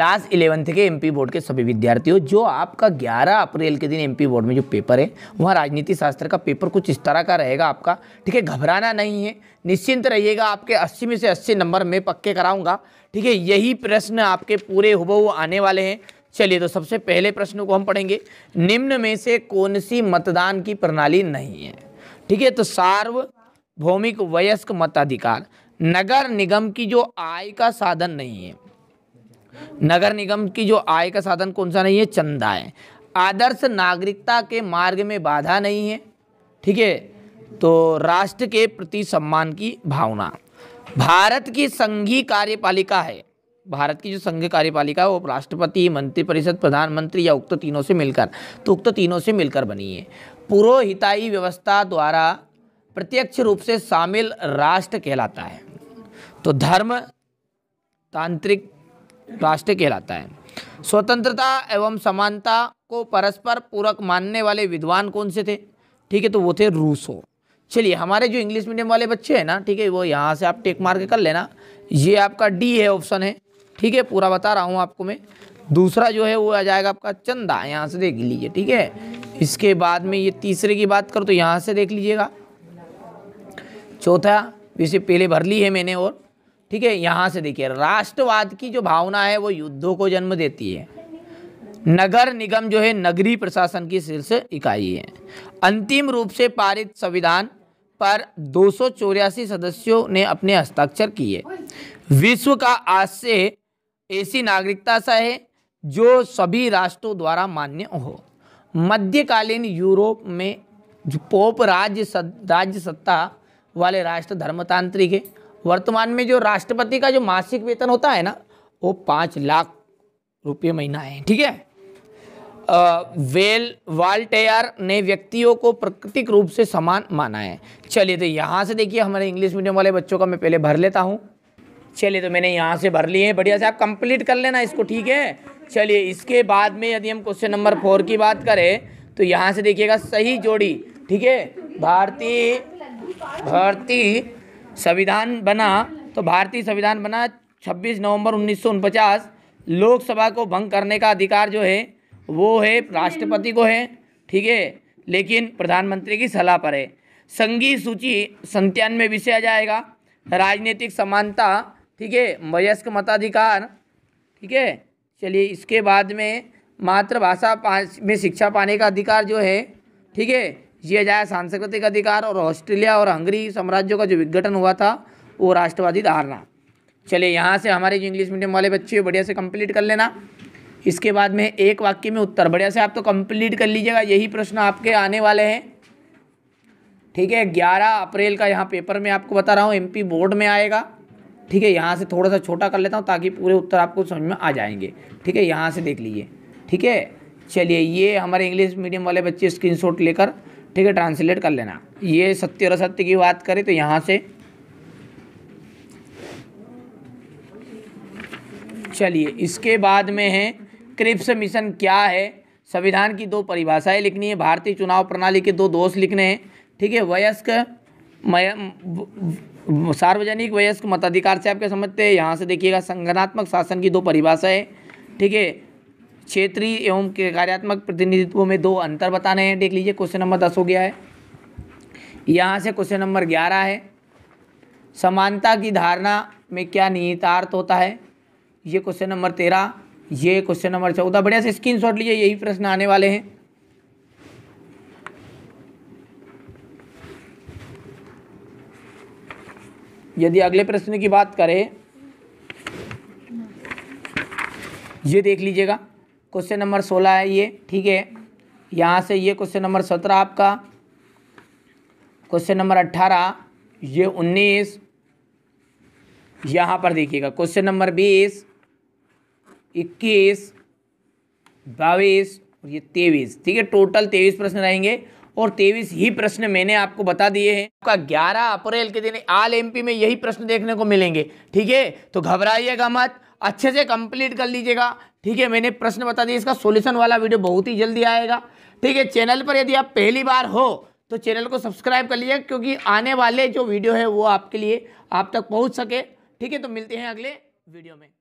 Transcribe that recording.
class eleventh के MP board के सभी विद्यार्थियों जो आपका 11 अप्रैल के दिन एमपी बोर्ड में जो पेपर है वहाँ राजनीति शास्त्र का पेपर कुछ इस तरह का रहेगा आपका ठीक है घबराना नहीं है निश्चिंत रहिएगा आपके 80 में से 80 नंबर में पक्के कराऊंगा ठीक है यही प्रश्न आपके पूरे हुब आने वाले हैं चलिए तो सबसे पहले प्रश्न को हम पढ़ेंगे निम्न में से कौन सी मतदान की प्रणाली नहीं है ठीक है तो सार्वभौमिक वयस्क मताधिकार नगर निगम की जो आय का साधन नहीं है नगर निगम की जो आय का साधन कौन सा नहीं है चंदा है आदर्श नागरिकता के मार्ग में बाधा नहीं है ठीक है तो राष्ट्र के प्रति सम्मान की भावना भारत की संघीय कार्यपालिका है भारत की जो संघ कार्यपालिका है वो राष्ट्रपति मंत्रिपरिषद प्रधानमंत्री या उक्त तीनों से मिलकर तो उक्त तीनों से मिलकर बनी है पुरोहिताई व्यवस्था द्वारा प्रत्यक्ष रूप से शामिल राष्ट्र कहलाता है तो धर्म तांत्रिक राष्ट्र कहलाता है स्वतंत्रता एवं समानता को परस्पर पूरक मानने वाले विद्वान कौन से थे ठीक है तो वो थे रूसो चलिए हमारे जो इंग्लिश मीडियम वाले बच्चे हैं ना ठीक है वो यहाँ से आप टेक मार के कर लेना ये आपका डी है ऑप्शन है ठीक है पूरा बता रहा हूँ आपको मैं दूसरा जो है वो आ जाएगा आपका चंदा यहाँ से देख लीजिए ठीक है इसके बाद में ये तीसरे की बात करो तो यहाँ से देख लीजिएगा चौथा इसे पहले भर ली है मैंने और ठीक है यहाँ से देखिए राष्ट्रवाद की जो भावना है वो युद्धों को जन्म देती है नगर निगम जो है नगरी प्रशासन की शीर्ष इकाई है अंतिम रूप से पारित संविधान पर दो सदस्यों ने अपने हस्ताक्षर किए विश्व का आज से ऐसी नागरिकता सा है जो सभी राष्ट्रों द्वारा मान्य हो मध्यकालीन यूरोप में जो पोप राज्य सद, राज्य सत्ता वाले राष्ट्र धर्मतांत्रिक है वर्तमान में जो राष्ट्रपति का जो मासिक वेतन होता है ना वो पाँच लाख रुपये महीना है ठीक है वेल वाल्टेयर ने व्यक्तियों को प्राकृतिक रूप से समान माना है चलिए तो यहाँ से देखिए हमारे इंग्लिश मीडियम वाले बच्चों का मैं पहले भर लेता हूँ चलिए तो मैंने यहाँ से भर लिए हैं बढ़िया से आप कंप्लीट कर लेना इसको ठीक है चलिए इसके बाद में यदि हम क्वेश्चन नंबर फोर की बात करें तो यहाँ से देखिएगा सही जोड़ी ठीक है भारतीय भारतीय संविधान बना तो भारतीय संविधान बना 26 नवंबर उन्नीस लोकसभा को भंग करने का अधिकार जो है वो है राष्ट्रपति को है ठीक है लेकिन प्रधानमंत्री की सलाह पर है संघीय सूची संतानवे विषय आ जाएगा राजनीतिक समानता ठीक है वयस्क मताधिकार ठीक है चलिए इसके बाद में मातृभाषा में शिक्षा पाने का अधिकार जो है ठीक है यह जाए सांस्कृतिक अधिकार और ऑस्ट्रेलिया और हंगरी साम्राज्यों का जो विघटन हुआ था वो राष्ट्रवादी धारणा चलिए यहाँ से हमारे जो इंग्लिश मीडियम वाले बच्चे बढ़िया से कंप्लीट कर लेना इसके बाद में एक वाक्य में उत्तर बढ़िया से आप तो कंप्लीट कर लीजिएगा यही प्रश्न आपके आने वाले हैं ठीक है ग्यारह अप्रैल का यहाँ पेपर में आपको बता रहा हूँ एम बोर्ड में आएगा ठीक है यहाँ से थोड़ा सा छोटा कर लेता हूँ ताकि पूरे उत्तर आपको समझ में आ जाएंगे ठीक है यहाँ से देख लीजिए ठीक है चलिए ये हमारे इंग्लिश मीडियम वाले बच्चे स्क्रीनशॉट लेकर ठीक है ट्रांसलेट कर लेना ये सत्य और असत्य की बात करें तो यहाँ से चलिए इसके बाद में है क्रिप्स मिशन क्या है संविधान की दो परिभाषाएं लिखनी है भारतीय चुनाव प्रणाली के दो दोष लिखने हैं ठीक है वयस्क सार्वजनिक वयस्क मताधिकार से आपके समझते हैं यहाँ से देखिएगा संगठनात्मक शासन की दो परिभाषाएं ठीक है क्षेत्रीय एवं कार्यात्मक प्रतिनिधित्व में दो अंतर बताने हैं देख लीजिए क्वेश्चन नंबर दस हो गया है यहाँ से क्वेश्चन नंबर ग्यारह है समानता की धारणा में क्या निहितार्थ होता है ये क्वेश्चन नंबर तेरह ये क्वेश्चन नंबर चौदह बढ़िया से स्क्रीन शॉट लीजिए यही प्रश्न आने वाले हैं यदि अगले प्रश्न की बात करें ये देख लीजिएगा क्वेश्चन नंबर सोलह है ये ठीक है यहाँ से ये क्वेश्चन नंबर सत्रह आपका क्वेश्चन नंबर अट्ठारह ये उन्नीस यहाँ पर देखिएगा क्वेश्चन नंबर बीस इक्कीस बाईस और ये तेईस ठीक है टोटल तेईस प्रश्न रहेंगे और तेईस ही प्रश्न मैंने आपको बता दिए हैं आपका ग्यारह अप्रैल के दिन आल एमपी में यही प्रश्न देखने को मिलेंगे ठीक है तो घबराइएगा मत अच्छे से कंप्लीट कर लीजिएगा ठीक है मैंने प्रश्न बता दिया इसका सोल्यूशन वाला वीडियो बहुत ही जल्दी आएगा ठीक है चैनल पर यदि आप पहली बार हो तो चैनल को सब्सक्राइब कर लीजिएगा क्योंकि आने वाले जो वीडियो है वो आपके लिए आप तक पहुँच सके ठीक है तो मिलते हैं अगले वीडियो में